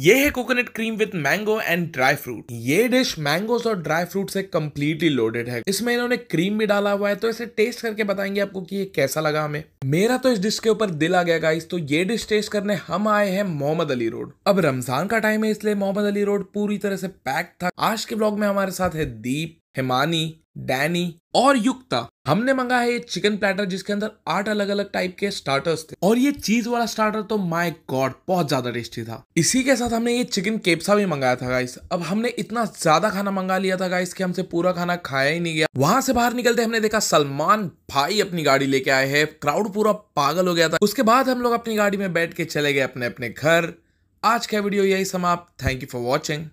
ये है coconut cream with mango and dry fruit ये डिश मैंगोस और ड्राई फ्रूट से कम्प्लीटली लोडेड है इसमें इन्होंने क्रीम भी डाला हुआ है तो इसे टेस्ट करके बताएंगे आपको कि ये कैसा लगा हमें मेरा तो इस डिश के ऊपर दिल आ गया गाइस तो ये डिश टेस्ट करने हम आए हैं मोहम्मद अली रोड अब रमजान का टाइम है इसलिए मोहम्मद अली रोड पूरी तरह से पैक था आज के ब्लॉग में हमारे साथ है दीप हिमानी डैनी और युक्ता हमने मंगा है ये चिकन प्लेटर जिसके अंदर आठ अलग अलग टाइप के स्टार्टर्स थे और ये चीज वाला स्टार्टर तो माय गॉड बहुत ज्यादा टेस्टी था इसी के साथ हमने ये चिकन केप्सा भी मंगाया था गाइस अब हमने इतना ज्यादा खाना मंगा लिया था गाइस कि हमसे पूरा खाना खाया ही नहीं गया वहां से बाहर निकलते हमने देखा सलमान भाई अपनी गाड़ी लेके आए है क्राउड पूरा पागल हो गया था उसके बाद हम लोग अपनी गाड़ी में बैठ के चले गए अपने अपने घर आज का वीडियो यही समाप्त थैंक यू फॉर वॉचिंग